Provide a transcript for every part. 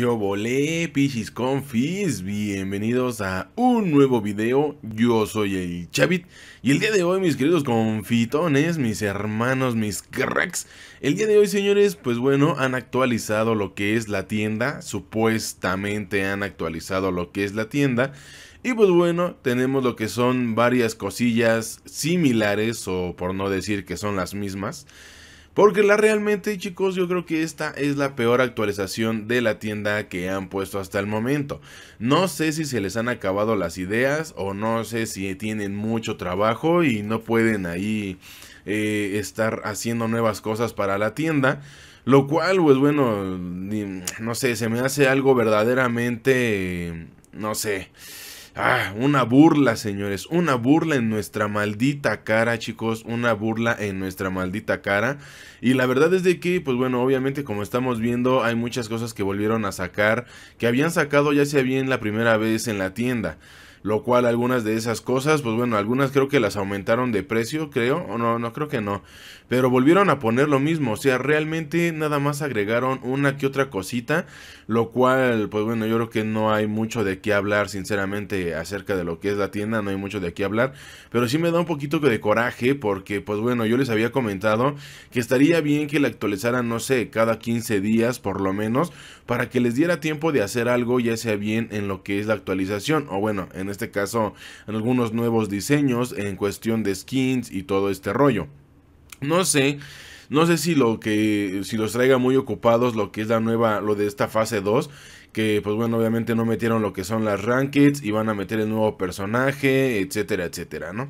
Yo volé, Pichis Confis? Bienvenidos a un nuevo video. Yo soy el Chavit y el día de hoy, mis queridos confitones, mis hermanos, mis cracks. El día de hoy, señores, pues bueno, han actualizado lo que es la tienda. Supuestamente han actualizado lo que es la tienda. Y pues bueno, tenemos lo que son varias cosillas similares o por no decir que son las mismas. Porque la realmente chicos yo creo que esta es la peor actualización de la tienda que han puesto hasta el momento. No sé si se les han acabado las ideas o no sé si tienen mucho trabajo y no pueden ahí eh, estar haciendo nuevas cosas para la tienda. Lo cual pues bueno, no sé, se me hace algo verdaderamente, no sé Ah, una burla, señores. Una burla en nuestra maldita cara, chicos. Una burla en nuestra maldita cara. Y la verdad es de que, pues bueno, obviamente como estamos viendo, hay muchas cosas que volvieron a sacar, que habían sacado ya sea bien la primera vez en la tienda lo cual algunas de esas cosas, pues bueno, algunas creo que las aumentaron de precio, creo, o no, no creo que no, pero volvieron a poner lo mismo, o sea, realmente nada más agregaron una que otra cosita, lo cual, pues bueno, yo creo que no hay mucho de qué hablar, sinceramente, acerca de lo que es la tienda, no hay mucho de qué hablar, pero sí me da un poquito de coraje porque, pues bueno, yo les había comentado que estaría bien que la actualizaran, no sé, cada 15 días por lo menos, para que les diera tiempo de hacer algo, ya sea bien en lo que es la actualización, o bueno, en en este caso en algunos nuevos diseños en cuestión de skins y todo este rollo. No sé, no sé si lo que si los traiga muy ocupados lo que es la nueva lo de esta fase 2 que pues bueno, obviamente no metieron lo que son las rankings y van a meter el nuevo personaje, etcétera, etcétera, ¿no?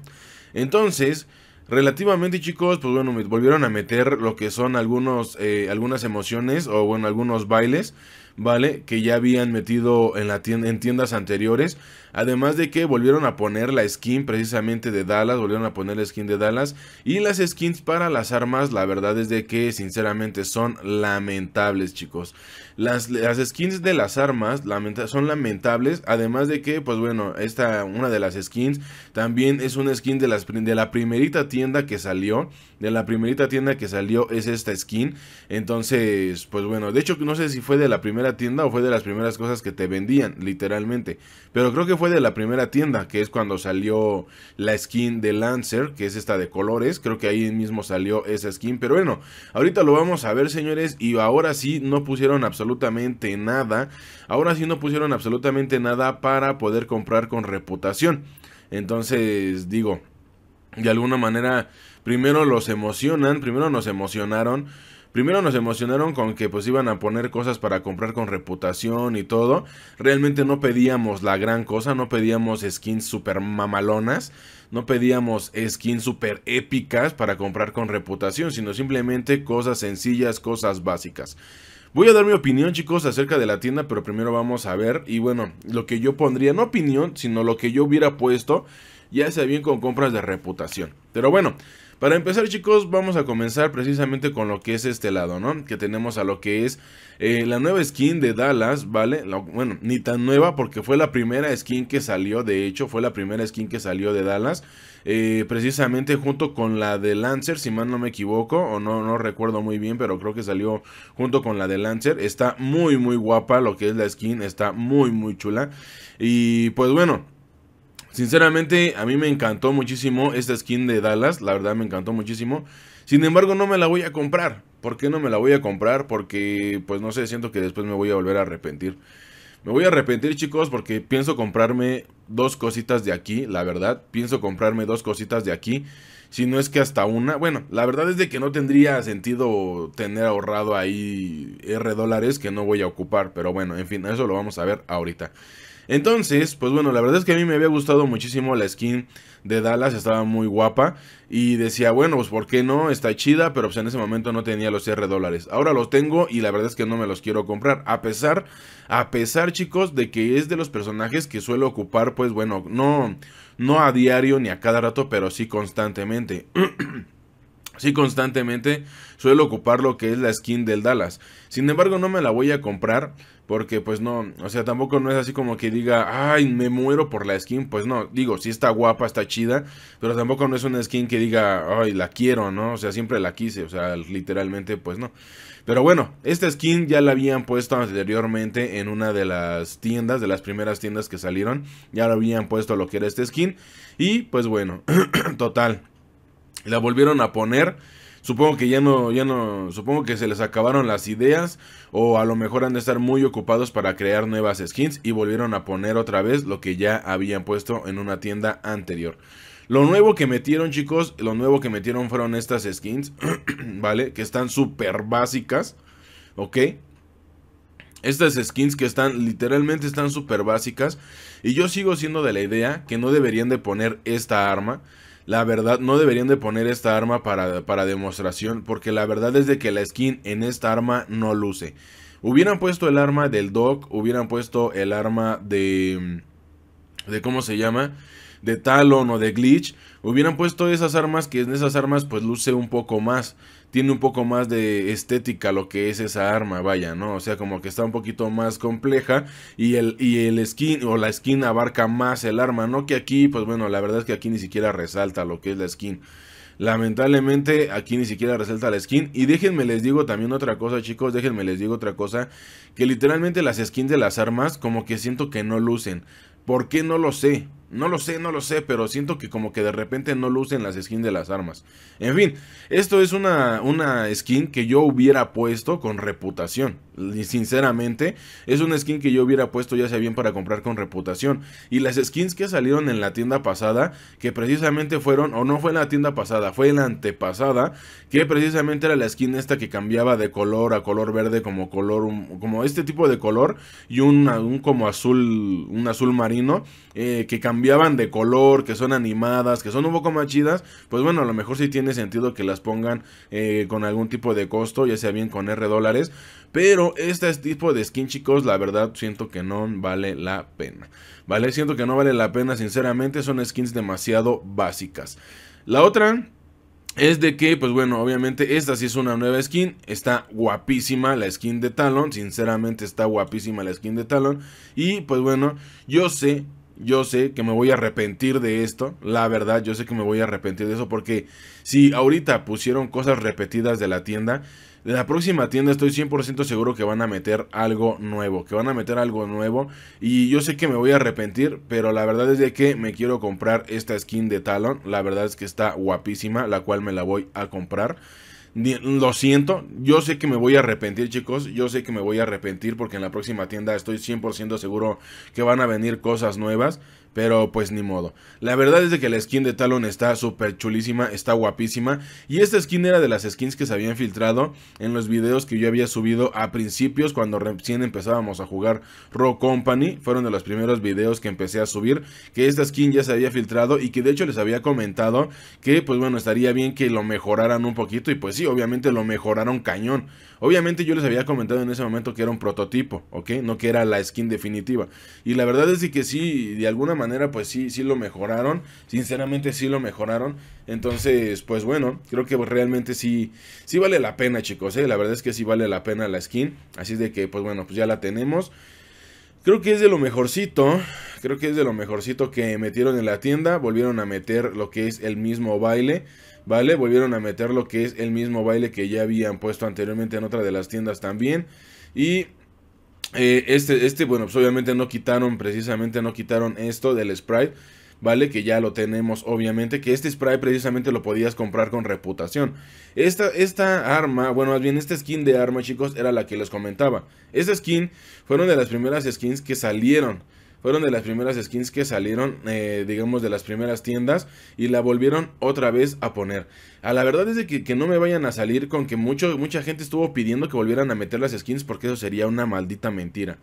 Entonces, relativamente chicos, pues bueno, me volvieron a meter lo que son algunos, eh, algunas emociones o bueno, algunos bailes, ¿vale? Que ya habían metido en, la tienda, en tiendas anteriores. Además de que volvieron a poner la skin precisamente de Dallas, volvieron a poner la skin de Dallas. Y las skins para las armas, la verdad es de que sinceramente son lamentables, chicos. Las, las skins de las armas son lamentables. Además de que, pues bueno, esta, una de las skins también es una skin de, las, de la primerita tienda que salió. De la primerita tienda que salió es esta skin. Entonces, pues bueno, de hecho no sé si fue de la primera tienda o fue de las primeras cosas que te vendían, literalmente. Pero creo que fue de la primera tienda, que es cuando salió la skin de Lancer, que es esta de colores. Creo que ahí mismo salió esa skin. Pero bueno, ahorita lo vamos a ver, señores. Y ahora sí no pusieron absolutamente nada. Ahora sí no pusieron absolutamente nada para poder comprar con reputación. Entonces, digo, de alguna manera, primero los emocionan, primero nos emocionaron Primero nos emocionaron con que pues iban a poner cosas para comprar con reputación y todo. Realmente no pedíamos la gran cosa, no pedíamos skins super mamalonas, no pedíamos skins super épicas para comprar con reputación, sino simplemente cosas sencillas, cosas básicas. Voy a dar mi opinión, chicos, acerca de la tienda, pero primero vamos a ver. Y bueno, lo que yo pondría, no opinión, sino lo que yo hubiera puesto, ya sea bien con compras de reputación. Pero bueno, para empezar chicos, vamos a comenzar precisamente con lo que es este lado, ¿no? Que tenemos a lo que es eh, la nueva skin de Dallas, ¿vale? bueno, ni tan nueva porque fue la primera skin que salió, de hecho, fue la primera skin que salió de Dallas. Eh, precisamente junto con la de Lancer, si mal no me equivoco, o no, no recuerdo muy bien, pero creo que salió junto con la de Lancer. Está muy, muy guapa lo que es la skin, está muy, muy chula. Y pues bueno. Sinceramente, a mí me encantó muchísimo esta skin de Dallas, la verdad me encantó muchísimo. Sin embargo, no me la voy a comprar. ¿Por qué no me la voy a comprar? Porque, pues no sé, siento que después me voy a volver a arrepentir. Me voy a arrepentir, chicos, porque pienso comprarme dos cositas de aquí, la verdad. Pienso comprarme dos cositas de aquí si no es que hasta una. Bueno, la verdad es de que no tendría sentido tener ahorrado ahí R dólares que no voy a ocupar, pero bueno, en fin, eso lo vamos a ver ahorita. Entonces, pues bueno, la verdad es que a mí me había gustado muchísimo la skin de Dallas, estaba muy guapa. Y decía, bueno, pues por qué no, está chida, pero pues en ese momento no tenía los R dólares. Ahora los tengo y la verdad es que no me los quiero comprar. A pesar, a pesar chicos, de que es de los personajes que suelo ocupar, pues bueno, no no a diario ni a cada rato, pero sí constantemente. sí constantemente suelo ocupar lo que es la skin del Dallas. Sin embargo, no me la voy a comprar porque pues no, o sea, tampoco no es así como que diga, ay, me muero por la skin. Pues no, digo, sí está guapa, está chida, pero tampoco no es una skin que diga, ay, la quiero, ¿no? O sea, siempre la quise, o sea, literalmente, pues no. Pero bueno, esta skin ya la habían puesto anteriormente en una de las tiendas, de las primeras tiendas que salieron. Ya la habían puesto lo que era esta skin. Y pues bueno, total, la volvieron a poner. Supongo que ya no, ya no, supongo que se les acabaron las ideas o a lo mejor han de estar muy ocupados para crear nuevas skins y volvieron a poner otra vez lo que ya habían puesto en una tienda anterior. Lo nuevo que metieron chicos, lo nuevo que metieron fueron estas skins, ¿vale? Que están súper básicas, ¿ok? Estas skins que están, literalmente están súper básicas. Y yo sigo siendo de la idea que no deberían de poner esta arma la verdad no deberían de poner esta arma para, demostración, porque la verdad es de que la skin en esta arma no luce. Hubieran puesto el arma del Doc, hubieran puesto el arma de... Mm, de ¿Cómo se llama? de Talon o de Glitch, hubieran puesto esas armas que en esas armas pues luce un poco más, tiene un poco más de estética lo que es esa arma, vaya, ¿no? O sea, como que está un poquito más compleja y el, y el skin o la skin abarca más el arma, ¿no? Que aquí, pues bueno, la verdad es que aquí ni siquiera resalta lo que es la skin. Lamentablemente aquí ni siquiera resalta la skin. Y déjenme les digo también otra cosa chicos, déjenme les digo otra cosa. Que literalmente las skins de las armas como que siento que no lucen. ¿Por qué no lo sé? No lo sé, no lo sé, pero siento que como que de repente no lucen las skins de las armas. En fin, esto es una, una skin que yo hubiera puesto con reputación. Sinceramente, es una skin que yo hubiera puesto ya sea bien para comprar con reputación. Y las skins que salieron en la tienda pasada, que precisamente fueron, o no fue en la tienda pasada, fue en la antepasada, que precisamente era la skin esta que cambiaba de color a color verde como color, um, como este tipo de color y un, como azul, un azul marino, eh, que cambiaba cambiaban de color, que son animadas, que son un poco más chidas, pues bueno, a lo mejor sí tiene sentido que las pongan eh, con algún tipo de costo, ya sea bien con R dólares. Pero este tipo de skin, chicos, la verdad siento que no vale la pena. ¿Vale? Siento que no vale la pena, sinceramente, son skins demasiado básicas. La otra es de que, pues bueno, obviamente esta sí es una nueva skin, está guapísima la skin de Talon, sinceramente está guapísima la skin de Talon y pues bueno, yo sé yo sé que me voy a arrepentir de esto. La verdad, yo sé que me voy a arrepentir de eso porque si ahorita pusieron cosas repetidas de la tienda, de la próxima tienda estoy 100% seguro que van a meter algo nuevo, que van a meter algo nuevo y yo sé que me voy a arrepentir, pero la verdad es de que me quiero comprar esta skin de Talon. La verdad es que está guapísima, la cual me la voy a comprar. Lo siento, yo sé que me voy a arrepentir chicos, yo sé que me voy a arrepentir porque en la próxima tienda estoy 100% seguro que van a venir cosas nuevas. Pero pues ni modo. La verdad es de que la skin de Talon está súper chulísima, está guapísima. Y esta skin era de las skins que se habían filtrado en los videos que yo había subido a principios cuando recién empezábamos a jugar Raw Company. Fueron de los primeros videos que empecé a subir. Que esta skin ya se había filtrado y que de hecho les había comentado que pues bueno, estaría bien que lo mejoraran un poquito. Y pues sí, obviamente lo mejoraron cañón. Obviamente yo les había comentado en ese momento que era un prototipo, ¿ok? No que era la skin definitiva. Y la verdad es que sí, de alguna manera manera, pues sí, sí lo mejoraron. Sinceramente, sí lo mejoraron. Entonces, pues bueno, creo que realmente sí, sí vale la pena, chicos. ¿eh? La verdad es que sí vale la pena la skin. Así de que, pues bueno, pues ya la tenemos. Creo que es de lo mejorcito. Creo que es de lo mejorcito que metieron en la tienda. Volvieron a meter lo que es el mismo baile. ¿Vale? Volvieron a meter lo que es el mismo baile que ya habían puesto anteriormente en otra de las tiendas también. Y eh, este, este, bueno, pues obviamente no quitaron, precisamente no quitaron esto del sprite. ¿vale? Que ya lo tenemos, obviamente, que este sprite precisamente lo podías comprar con reputación. Esta, esta arma, bueno, más bien esta skin de arma, chicos, era la que les comentaba. Esta skin fueron de las primeras skins que salieron fueron de las primeras skins que salieron, eh, digamos, de las primeras tiendas y la volvieron otra vez a poner. A ah, la verdad es de que, no me vayan a salir con que mucho, mucha gente estuvo pidiendo que volvieran a meter las skins porque eso sería una maldita mentira.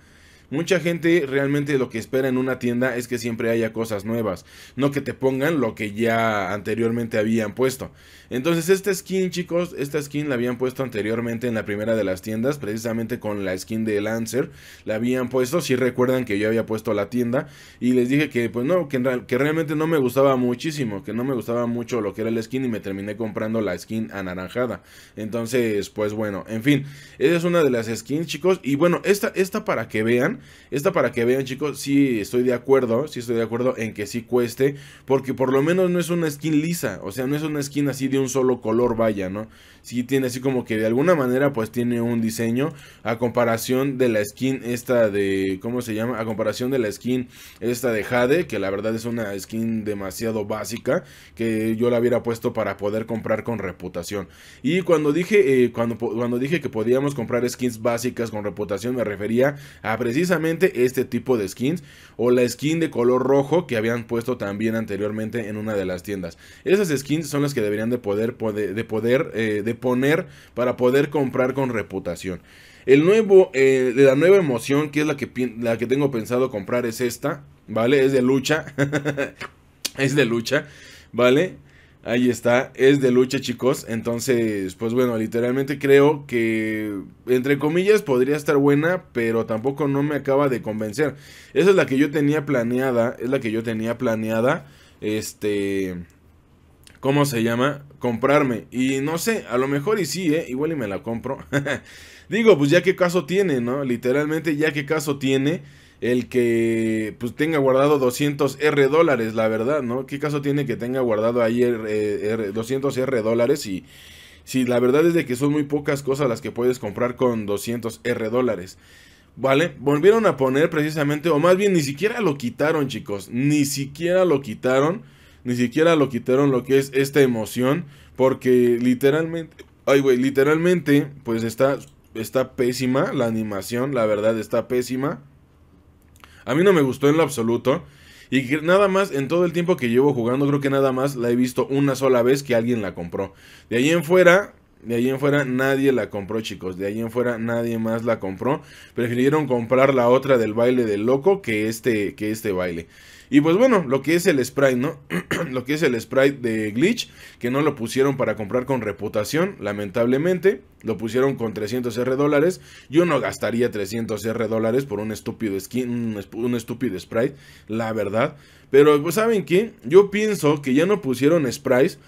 Mucha gente realmente lo que espera en una tienda es que siempre haya cosas nuevas, no que te pongan lo que ya anteriormente habían puesto. Entonces esta skin chicos, esta skin la habían puesto anteriormente en la primera de las tiendas, precisamente con la skin de Lancer, la habían puesto, si recuerdan que yo había puesto la tienda y les dije que pues no, que, realmente no me gustaba muchísimo, que no me gustaba mucho lo que era la skin y me terminé comprando la skin anaranjada. Entonces pues bueno, en fin, esa es una de las skins chicos y bueno, esta, esta para que vean esta para que vean, chicos, sí estoy de acuerdo, sí estoy de acuerdo en que sí cueste, porque por lo menos no es una skin lisa, o sea, no es una skin así de un solo color, vaya, ¿no? Sí tiene así como que de alguna manera pues tiene un diseño a comparación de la skin esta de, ¿cómo se llama? A comparación de la skin esta de Jade, que la verdad es una skin demasiado básica, que yo la hubiera puesto para poder comprar con reputación. Y cuando dije, eh, cuando, cuando dije que podíamos comprar skins básicas con reputación, me refería a precisamente precisamente este tipo de skins o la skin de color rojo que habían puesto también anteriormente en una de las tiendas. Esas skins son las que deberían de poder, de poder, eh, de poner para poder comprar con reputación. El nuevo, eh, de la nueva emoción que es la que, la que tengo pensado comprar es esta, ¿vale? Es de lucha, es de lucha, ¿vale? Ahí está, es de lucha chicos, entonces pues bueno, literalmente creo que entre comillas podría estar buena, pero tampoco no me acaba de convencer. Esa es la que yo tenía planeada, es la que yo tenía planeada, este, ¿cómo se llama? Comprarme. Y no sé, a lo mejor y sí, ¿eh? igual y me la compro. Digo, pues ya qué caso tiene, ¿no? Literalmente ya qué caso tiene el que pues tenga guardado 200 R dólares, la verdad, ¿no? ¿Qué caso tiene que tenga guardado ahí 200 eh, R dólares? Y si la verdad es de que son muy pocas cosas las que puedes comprar con 200 R dólares. ¿Vale? Volvieron a poner precisamente, o más bien ni siquiera lo quitaron chicos, ni siquiera lo quitaron, ni siquiera lo quitaron lo que es esta emoción, porque literalmente, ay güey, literalmente pues está, está pésima la animación, la verdad está pésima. A mí no me gustó en lo absoluto. Y nada más, en todo el tiempo que llevo jugando, creo que nada más la he visto una sola vez que alguien la compró. De ahí en fuera, de ahí en fuera nadie la compró, chicos. De ahí en fuera nadie más la compró. Prefirieron comprar la otra del baile del loco que este, que este baile. Y pues bueno, lo que es el sprite, ¿no? lo que es el sprite de Glitch, que no lo pusieron para comprar con reputación, lamentablemente. Lo pusieron con 300 R dólares. Yo no gastaría 300 R dólares por un estúpido skin, un estúpido sprite, la verdad. Pero pues saben qué, yo pienso que ya no pusieron sprites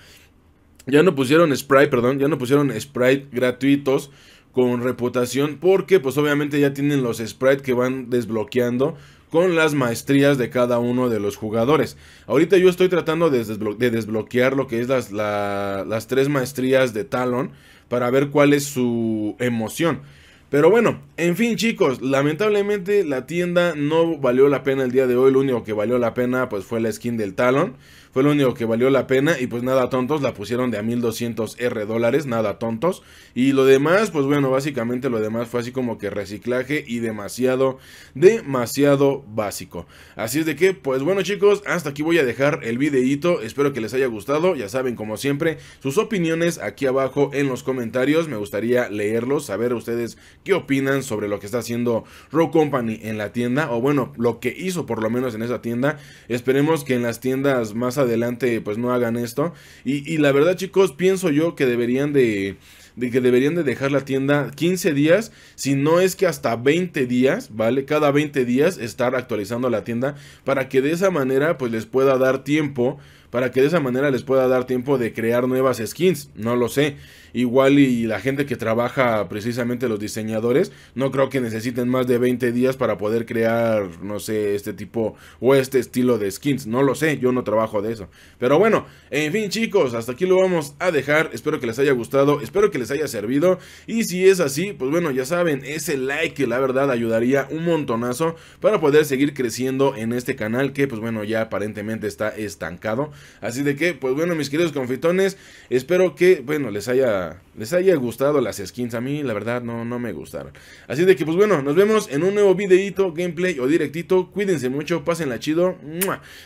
ya no pusieron Sprite, perdón, ya no pusieron Sprite gratuitos con reputación porque pues obviamente ya tienen los Sprite que van desbloqueando con las maestrías de cada uno de los jugadores. Ahorita yo estoy tratando de, desbloquear lo que es las, las tres maestrías de Talon para ver cuál es su emoción. Pero bueno, en fin chicos, lamentablemente la tienda no valió la pena el día de hoy, lo único que valió la pena pues fue la skin del Talon. Fue lo único que valió la pena y pues nada tontos, la pusieron de a 1200 R dólares, nada tontos. Y lo demás, pues bueno, básicamente lo demás fue así como que reciclaje y demasiado, demasiado básico. Así es de que, pues bueno chicos, hasta aquí voy a dejar el videíto, espero que les haya gustado, ya saben como siempre, sus opiniones aquí abajo en los comentarios, me gustaría leerlos, saber ustedes qué opinan sobre lo que está haciendo Row Company en la tienda, o bueno, lo que hizo por lo menos en esa tienda, esperemos que en las tiendas más adelante pues no hagan esto. Y, la verdad chicos, pienso yo que deberían de, de, que deberían de dejar la tienda 15 días, si no es que hasta 20 días, ¿vale? Cada 20 días estar actualizando la tienda para que de esa manera pues les pueda dar tiempo para que de esa manera les pueda dar tiempo de crear nuevas skins, no lo sé. Igual y la gente que trabaja precisamente los diseñadores, no creo que necesiten más de 20 días para poder crear, no sé, este tipo o este estilo de skins, no lo sé, yo no trabajo de eso. Pero bueno, en fin chicos, hasta aquí lo vamos a dejar, espero que les haya gustado, espero que les haya servido y si es así, pues bueno, ya saben, ese like la verdad ayudaría un montonazo para poder seguir creciendo en este canal que pues bueno, ya aparentemente está estancado. Así de que, pues bueno, mis queridos confitones, espero que, bueno, les haya, les haya gustado las skins. A mí, la verdad, no, no me gustaron. Así de que, pues bueno, nos vemos en un nuevo videito, gameplay o directito. Cuídense mucho, pásenla chido.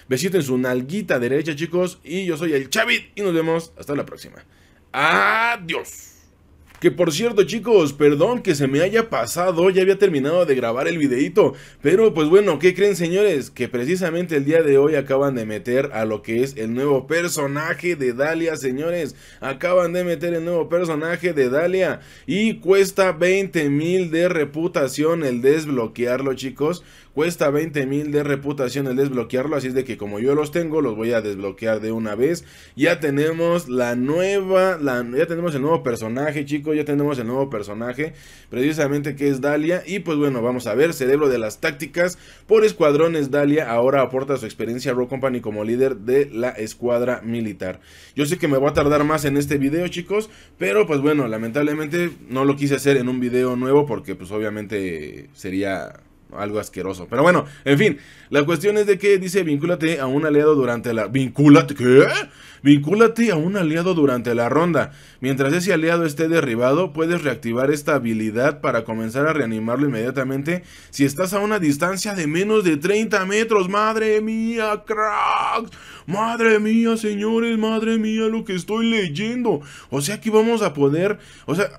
Besito en su nalguita derecha, chicos. Y yo soy el Chavit y nos vemos hasta la próxima. Adiós. Que por cierto chicos, perdón que se me haya pasado, ya había terminado de grabar el videito. Pero pues bueno, ¿qué creen señores? Que precisamente el día de hoy acaban de meter a lo que es el nuevo personaje de Dalia, señores. Acaban de meter el nuevo personaje de Dalia. Y cuesta 20 mil de reputación el desbloquearlo chicos. Cuesta mil de reputación el desbloquearlo, así es de que como yo los tengo, los voy a desbloquear de una vez. Ya tenemos la nueva, la, ya tenemos el nuevo personaje, chicos, ya tenemos el nuevo personaje, precisamente que es Dalia. Y pues bueno, vamos a ver, cerebro de las tácticas por escuadrones Dalia ahora aporta su experiencia a Rock Company como líder de la escuadra militar. Yo sé que me voy a tardar más en este video, chicos, pero pues bueno, lamentablemente no lo quise hacer en un video nuevo porque pues obviamente sería algo asqueroso. Pero bueno, en fin, la cuestión es de que dice, vincúlate a un aliado durante la... ¿Vincúlate qué? Vincúlate a un aliado durante la ronda. Mientras ese aliado esté derribado, puedes reactivar esta habilidad para comenzar a reanimarlo inmediatamente si estás a una distancia de menos de 30 metros. ¡Madre mía, Crack, ¡Madre mía, señores! ¡Madre mía, lo que estoy leyendo! O sea que vamos a poder... O sea,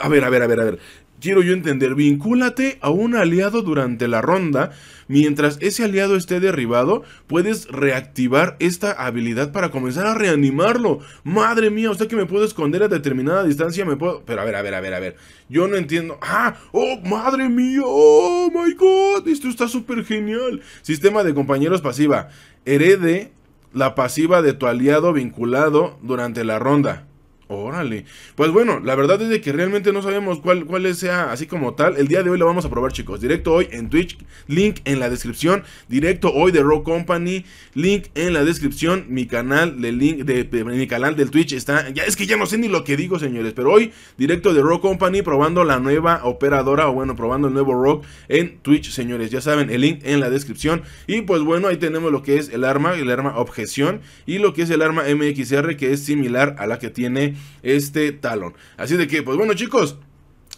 a ver, a ver, a ver, a ver quiero yo entender, vincúlate a un aliado durante la ronda. Mientras ese aliado esté derribado, puedes reactivar esta habilidad para comenzar a reanimarlo. Madre mía, usted que me puedo esconder a determinada distancia, me puedo... Pero a ver, a ver, a ver, a ver. Yo no entiendo. ¡Ah! ¡Oh, madre mía! ¡Oh, my God! Esto está súper genial. Sistema de compañeros pasiva. Herede la pasiva de tu aliado vinculado durante la ronda. Órale. Pues bueno, la verdad es de que realmente no sabemos cuál, cuál sea así como tal. El día de hoy lo vamos a probar, chicos. Directo hoy en Twitch. Link en la descripción. Directo hoy de Rock Company. Link en la descripción. Mi canal de link mi canal del Twitch está. Ya es que ya no sé ni lo que digo, señores. Pero hoy, directo de Rock Company, probando la nueva operadora. O bueno, probando el nuevo rock en Twitch, señores. Ya saben, el link en la descripción. Y pues bueno, ahí tenemos lo que es el arma, el arma objeción. Y lo que es el arma MXR, que es similar a la que tiene este talón. Así de que, pues bueno chicos,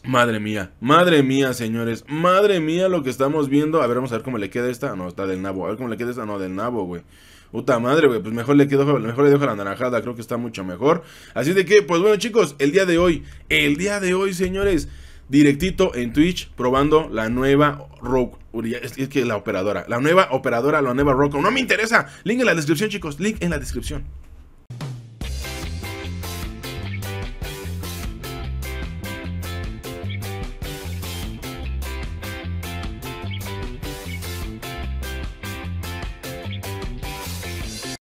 Madre mía, madre mía, señores. Madre mía lo que estamos viendo. A ver, vamos a ver cómo le queda esta. No, está del nabo. A ver cómo le queda esta. No, del nabo, güey. Puta madre, güey. Pues mejor le, quedo, mejor le dejo la naranjada. Creo que está mucho mejor. Así de que, pues bueno, chicos, el día de hoy. El día de hoy, señores. Directito en Twitch probando la nueva rock Es que la operadora. La nueva operadora, la nueva Rogue, No me interesa. Link en la descripción, chicos. Link en la descripción.